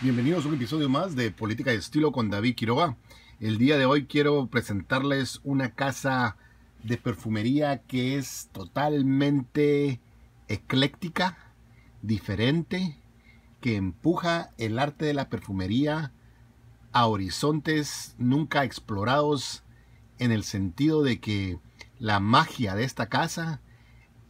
Bienvenidos a un episodio más de Política de Estilo con David Quiroga. El día de hoy quiero presentarles una casa de perfumería que es totalmente ecléctica, diferente, que empuja el arte de la perfumería a horizontes nunca explorados en el sentido de que la magia de esta casa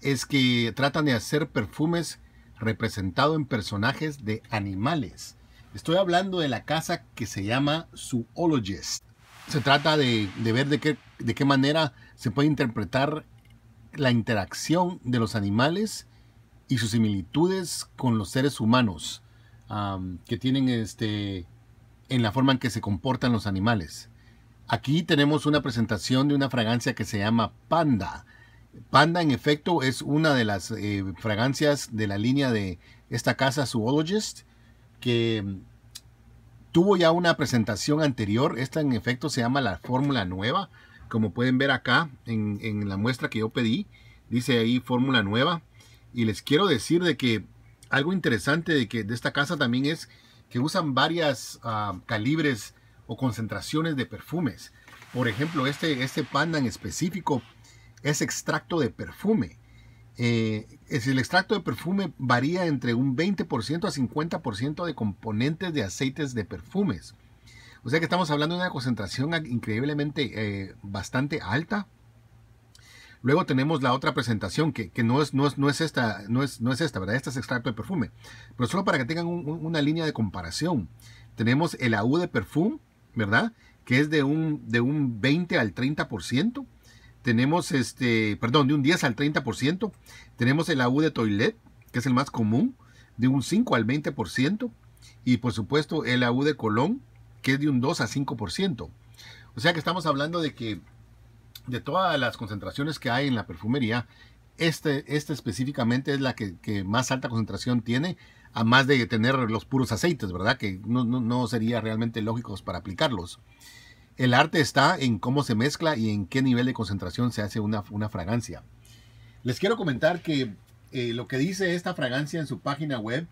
es que tratan de hacer perfumes representados en personajes de animales Estoy hablando de la casa que se llama Zoologist. Se trata de, ver de qué, de qué manera se puede interpretar la interacción de los animales y sus similitudes con los seres humanos que tienen este, en la forma en que se comportan los animales. Aquí tenemos una presentación de una fragancia que se llama Panda. Panda, en efecto, es una de las eh, fragancias de la línea de esta casa Zoologist que mm, tuvo ya una presentación anterior. Esta en efecto se llama la fórmula nueva. Como pueden ver acá en, la muestra que yo pedí, dice ahí fórmula nueva. Y les quiero decir de que algo interesante de, que, de esta casa también es que usan varias ah, calibres o concentraciones de perfumes. Por ejemplo, este, este panda en específico es extracto de perfume. Eh, es el extracto de perfume varía entre un 20% a 50% de componentes de aceites de perfumes. O sea que estamos hablando de una concentración increíblemente eh, bastante alta. Luego tenemos la otra presentación, que, no, es, esta, no es, esta, ¿verdad? Este es extracto de perfume. Pero solo para que tengan una línea de comparación. Tenemos el AU de perfume, ¿verdad? Que es de un 20 al 30% tenemos este, perdón, de un 10 al 30%, tenemos el AU de toilette que es el más común, de un 5 al 20%, y por supuesto el AU de Colón, que es de un 2 a 5%. O sea que estamos hablando de que de todas las concentraciones que hay en la perfumería, este, este específicamente es la que, más alta concentración tiene, a más de tener los puros aceites, ¿verdad? Que no sería realmente lógicos para aplicarlos. El arte está en cómo se mezcla y en qué nivel de concentración se hace una, fragancia. Les quiero comentar que eh, lo que dice esta fragancia en su página web,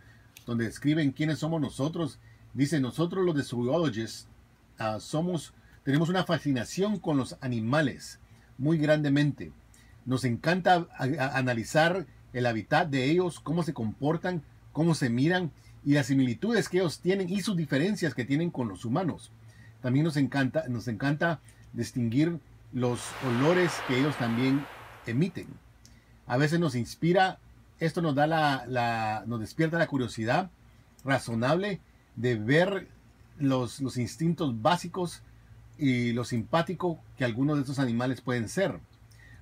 donde escriben quiénes somos nosotros, dice nosotros los de ah, somos, tenemos una fascinación con los animales muy grandemente. Nos encanta analizar el hábitat de ellos, cómo se comportan, cómo se miran y las similitudes que ellos tienen y sus diferencias que tienen con los humanos también nos encanta, nos encanta distinguir los olores que ellos también emiten. A veces nos inspira, esto nos da la, la despierta la curiosidad razonable de ver los, los instintos básicos y lo simpático que algunos de estos animales pueden ser.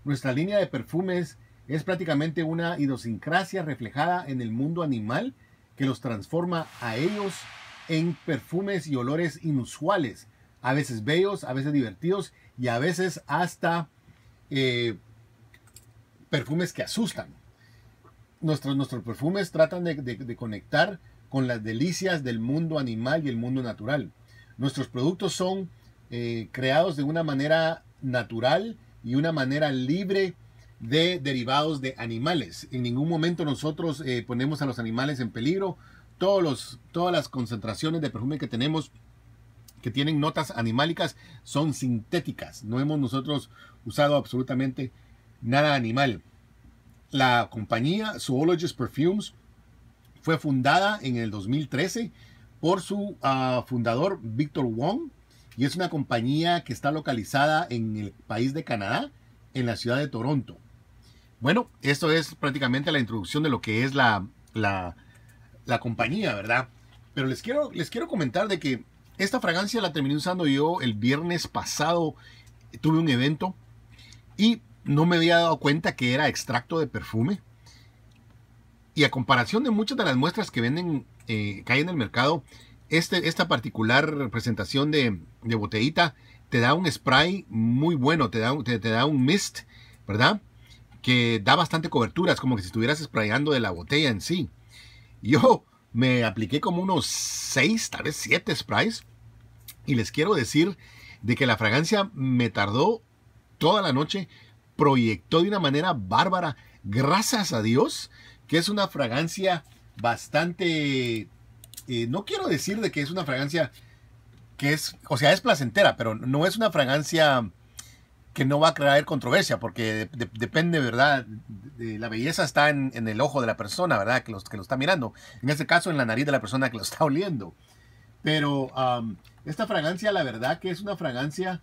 Nuestra línea de perfumes es prácticamente una idiosincrasia reflejada en el mundo animal que los transforma a ellos en perfumes y olores inusuales a veces bellos, a veces divertidos y a veces hasta eh, perfumes que asustan. Nuestros, nuestros perfumes tratan de, conectar con las delicias del mundo animal y el mundo natural. Nuestros productos son eh, creados de una manera natural y una manera libre de derivados de animales. En ningún momento nosotros eh, ponemos a los animales en peligro. Todos los, todas las concentraciones de perfume que tenemos que tienen notas animálicas son sintéticas. No hemos nosotros usado absolutamente nada animal. La compañía Zoologist Perfumes fue fundada en el 2013 por su ah, fundador Victor Wong y es una compañía que está localizada en el país de Canadá, en la ciudad de Toronto. Bueno, esto es prácticamente la introducción de lo que es la, la, la compañía, ¿verdad? Pero les quiero, les quiero comentar de que esta fragancia la terminé usando yo el viernes pasado. Tuve un evento y no me había dado cuenta que era extracto de perfume. Y a comparación de muchas de las muestras que venden, eh, que hay en el mercado, este, esta particular presentación de, botellita te da un spray muy bueno, te da, te da un mist, ¿verdad? Que da bastante cobertura, es como que si estuvieras sprayando de la botella en sí. Yo me apliqué como unos 6, tal vez 7 sprays. Y les quiero decir de que la fragancia me tardó toda la noche. Proyectó de una manera bárbara. Gracias a Dios que es una fragancia bastante... Eh, no quiero decir de que es una fragancia que es, o sea, es placentera, pero no es una fragancia que no va a crear controversia, porque depende, ¿verdad? De, la belleza está en, el ojo de la persona, ¿verdad? Que, los, que lo está mirando. En este caso, en la nariz de la persona que lo está oliendo. Pero esta fragancia, la verdad que es una fragancia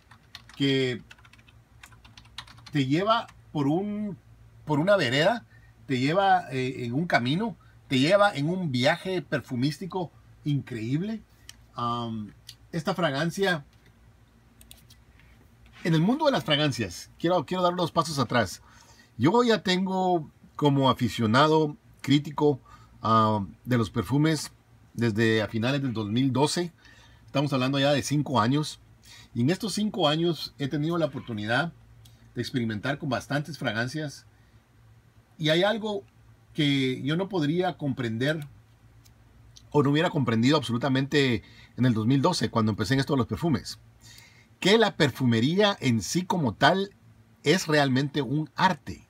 que te lleva por, un, por una vereda, te lleva eh, en un camino, te lleva en un viaje perfumístico increíble. esta fragancia en el mundo de las fragancias, quiero, quiero dar unos pasos atrás. Yo ya tengo como aficionado crítico ah, de los perfumes desde a finales del 2012. Estamos hablando ya de cinco años. Y en estos cinco años he tenido la oportunidad de experimentar con bastantes fragancias. Y hay algo que yo no podría comprender o no hubiera comprendido absolutamente en el 2012 cuando empecé en esto de los perfumes que la perfumería en sí como tal es realmente un arte.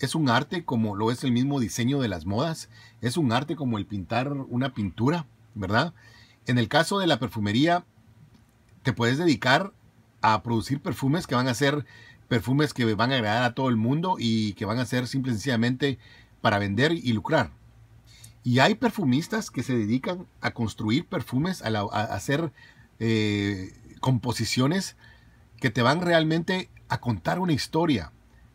Es un arte como lo es el mismo diseño de las modas, es un arte como el pintar una pintura, ¿verdad? En el caso de la perfumería, te puedes dedicar a producir perfumes que van a ser perfumes que van a agradar a todo el mundo y que van a ser simple y sencillamente para vender y lucrar. Y hay perfumistas que se dedican a construir perfumes, a, hacer eh, composiciones que te van realmente a contar una historia,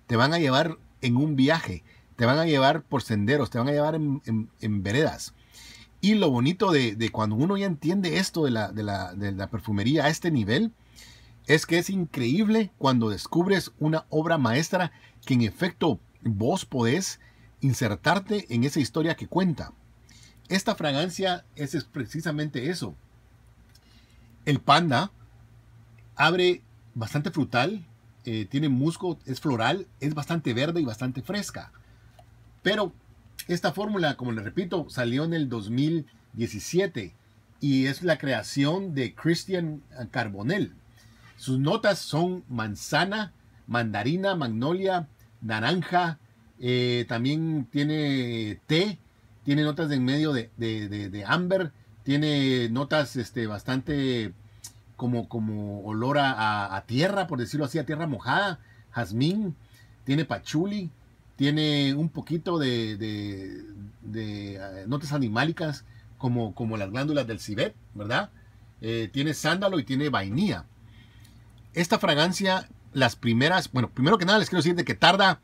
te van a llevar en un viaje, te van a llevar por senderos, te van a llevar en, veredas. Y lo bonito de, cuando uno ya entiende esto de la, de la perfumería a este nivel, es que es increíble cuando descubres una obra maestra que en efecto vos podés insertarte en esa historia que cuenta. Esta fragancia es precisamente eso. El panda abre bastante frutal, eh, tiene musgo, es floral, es bastante verde y bastante fresca. Pero esta fórmula, como le repito, salió en el 2017 y es la creación de Christian Carbonell. Sus notas son manzana, mandarina, magnolia, naranja, eh, también tiene té, tiene notas en medio de, de, amber, tiene notas este, bastante como, como olor a, tierra, por decirlo así, a tierra mojada, jazmín, tiene pachuli, tiene un poquito de, eh, notas animálicas como, como, las glándulas del civet, ¿verdad? Eh, tiene sándalo y tiene vainilla. Esta fragancia, las primeras, bueno, primero que nada les quiero decir de que tarda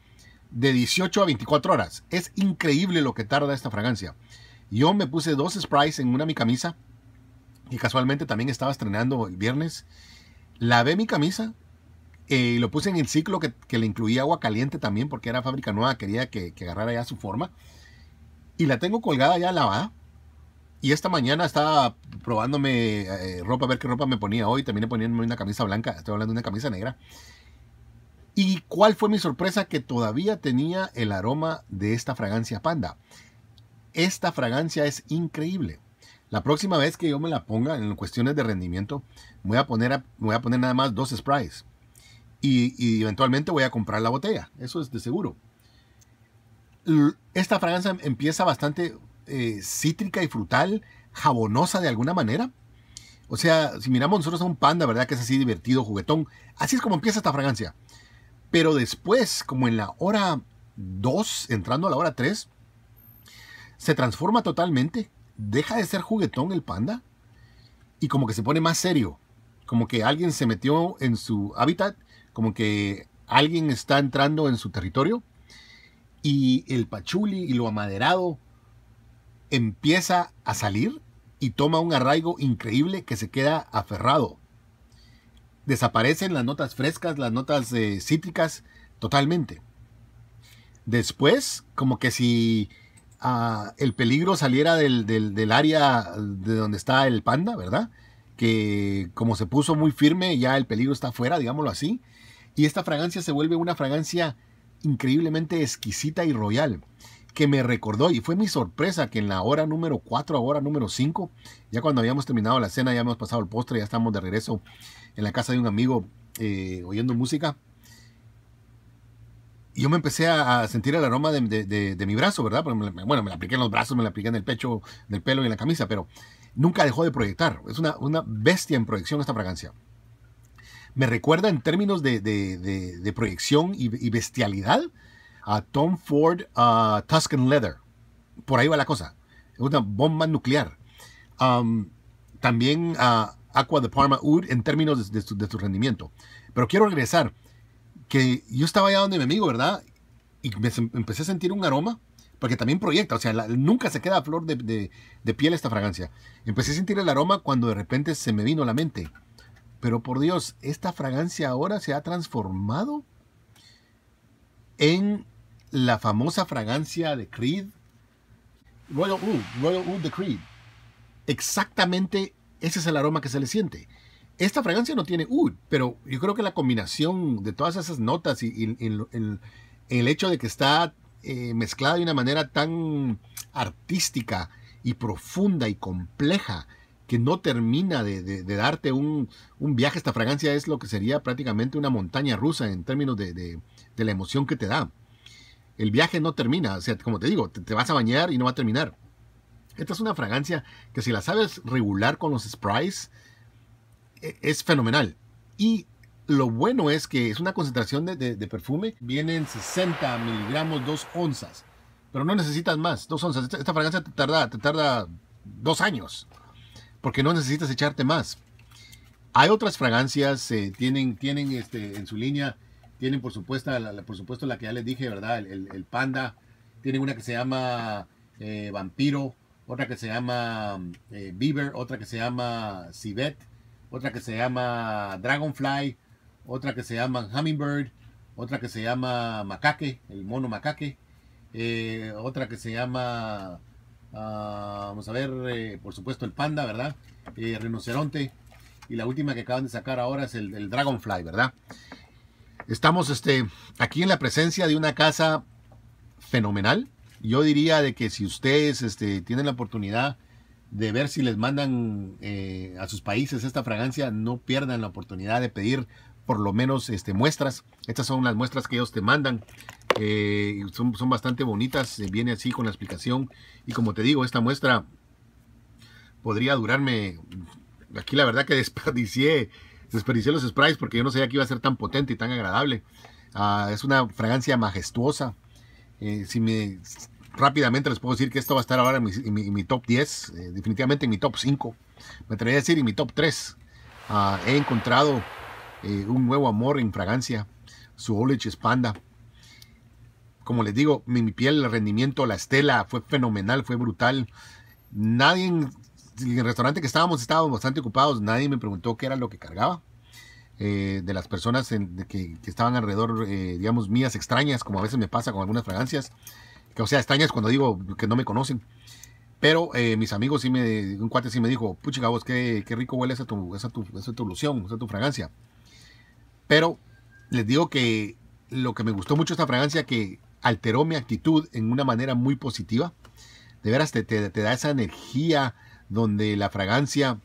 de 18 a 24 horas. Es increíble lo que tarda esta fragancia. Yo me puse dos sprays en una mi camisa y casualmente también estaba estrenando el viernes, lavé mi camisa eh, y lo puse en el ciclo que, le incluía agua caliente también porque era fábrica nueva, quería que, que, agarrara ya su forma. Y la tengo colgada ya lavada. Y esta mañana estaba probándome eh, ropa, a ver qué ropa me ponía hoy. También poniéndome una camisa blanca, estoy hablando de una camisa negra. ¿Y cuál fue mi sorpresa? Que todavía tenía el aroma de esta fragancia panda. Esta fragancia es increíble. La próxima vez que yo me la ponga en cuestiones de rendimiento, voy a poner, voy a poner nada más dos sprays. Y, eventualmente voy a comprar la botella. Eso es de seguro. Esta fragancia empieza bastante eh, cítrica y frutal, jabonosa de alguna manera. O sea, si miramos nosotros a un panda, ¿verdad? Que es así divertido, juguetón. Así es como empieza esta fragancia. Pero después, como en la hora 2, entrando a la hora 3, se transforma totalmente deja de ser juguetón el panda y como que se pone más serio, como que alguien se metió en su hábitat, como que alguien está entrando en su territorio y el pachuli y lo amaderado empieza a salir y toma un arraigo increíble que se queda aferrado. Desaparecen las notas frescas, las notas eh, cítricas, totalmente. Después, como que si el peligro saliera del, área de donde está el panda, ¿verdad? Que como se puso muy firme, ya el peligro está fuera, digámoslo así. Y esta fragancia se vuelve una fragancia increíblemente exquisita y royal que me recordó, y fue mi sorpresa que en la hora número 4, ahora hora número 5, ya cuando habíamos terminado la cena, ya hemos pasado el postre, ya estamos de regreso en la casa de un amigo eh, oyendo música, yo me empecé a, sentir el aroma de, mi brazo, ¿verdad? bueno, me la apliqué en los brazos, me la apliqué en el pecho, en el pelo y en la camisa, pero nunca dejó de proyectar. Es una, una bestia en proyección esta fragancia. Me recuerda en términos de, proyección y, bestialidad a Tom Ford Tuscan Leather. Por ahí va la cosa. Es una bomba nuclear. también a Aqua de Parma Oud en términos de, su, de, su, rendimiento. Pero quiero regresar que yo estaba allá donde mi amigo, ¿verdad? Y me empecé a sentir un aroma, porque también proyecta, o sea, nunca se queda a flor de, piel esta fragancia. Empecé a sentir el aroma cuando de repente se me vino a la mente. Pero por Dios, esta fragancia ahora se ha transformado en la famosa fragancia de Creed, Royal Oud, Royal Oud de Creed. Exactamente ese es el aroma que se le siente. Esta fragancia no tiene Uy, pero yo creo que la combinación de todas esas notas y, el, hecho de que está eh, mezclada de una manera tan artística y profunda y compleja, que no termina de, darte un, viaje. Esta fragancia es lo que sería prácticamente una montaña rusa en términos de, la emoción que te da. El viaje no termina, o sea, como te digo, te, te, vas a bañar y no va a terminar. Esta es una fragancia que si la sabes regular con los sprays, e-, es fenomenal. Y lo bueno es que es una concentración de, perfume, vienen 60 miligramos, 2 onzas, pero no necesitas más, 2 onzas. Esta, fragancia te tarda, te tarda dos años, porque no necesitas echarte más. Hay otras fragancias, eh, tienen, tienen este, en su línea, tienen por supuesto, la, por supuesto la que ya les dije, ¿verdad? El, panda, tienen una que se llama eh, vampiro, otra que se llama eh, Beaver otra que se llama civet otra que se llama Dragonfly, otra que se llama Hummingbird, otra que se llama Macaque, el mono Macaque, eh, otra que se llama, ah, vamos a ver, eh, por supuesto el panda, ¿verdad? Eh, rinoceronte, y la última que acaban de sacar ahora es el, el Dragonfly, ¿verdad? Estamos este, aquí en la presencia de una casa fenomenal. Yo diría de que si ustedes este, tienen la oportunidad de ver si les mandan eh, a sus países esta fragancia, no pierdan la oportunidad de pedir por lo menos este, muestras. Estas son las muestras que ellos te mandan. Eh, son, bastante bonitas, eh, viene así con la explicación. Y como te digo, esta muestra podría durarme... Aquí la verdad que desperdicié, desperdicié los sprays porque yo no sabía que iba a ser tan potente y tan agradable. Ah, es una fragancia majestuosa. si me Rápidamente les puedo decir que esto va a estar ahora en mi, top 10, eh, definitivamente en mi top 5, me atrevería a decir en mi top 3. Ah, he encontrado eh, un nuevo amor en fragancia, su Olich Spanda. Como les digo, mi, piel, el rendimiento, la estela fue fenomenal, fue brutal. Nadie en, el restaurante que estábamos, estábamos bastante ocupados, nadie me preguntó qué era lo que cargaba. Eh, de las personas que, estaban alrededor, digamos, mías extrañas, como a veces me pasa con algunas fragancias. Que, o sea, extrañas cuando digo que no me conocen. Pero eh, mis amigos sí me, un cuate sí me dijo, pucha vos, qué, rico huele esa tu, esa tu, esa tu ilusión, esa tu fragancia. Pero les digo que lo que me gustó mucho esta fragancia que alteró mi actitud en una manera muy positiva. De veras, te da esa energía donde la fragancia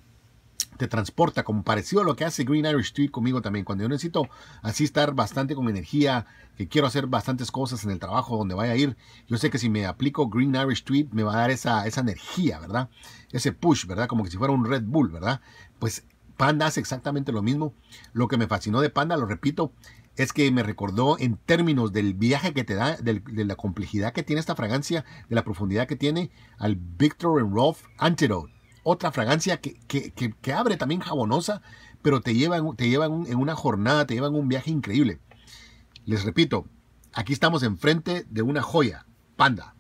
te transporta, como parecido a lo que hace Green Irish Street conmigo también, cuando yo necesito así estar bastante con energía, que quiero hacer bastantes cosas en el trabajo donde vaya a ir, yo sé que si me aplico Green Irish Street me va a dar esa, esa energía, ¿verdad? Ese push, ¿verdad? Como que si fuera un Red Bull, ¿verdad? Pues Panda hace exactamente lo mismo. Lo que me fascinó de Panda, lo repito, es que me recordó en términos del viaje que te da, de la complejidad que tiene esta fragancia, de la profundidad que tiene al Victor and Rolf Antidote otra fragancia que, abre también jabonosa, pero te llevan, te llevan en una jornada, te llevan un viaje increíble. Les repito, aquí estamos enfrente de una joya, Panda.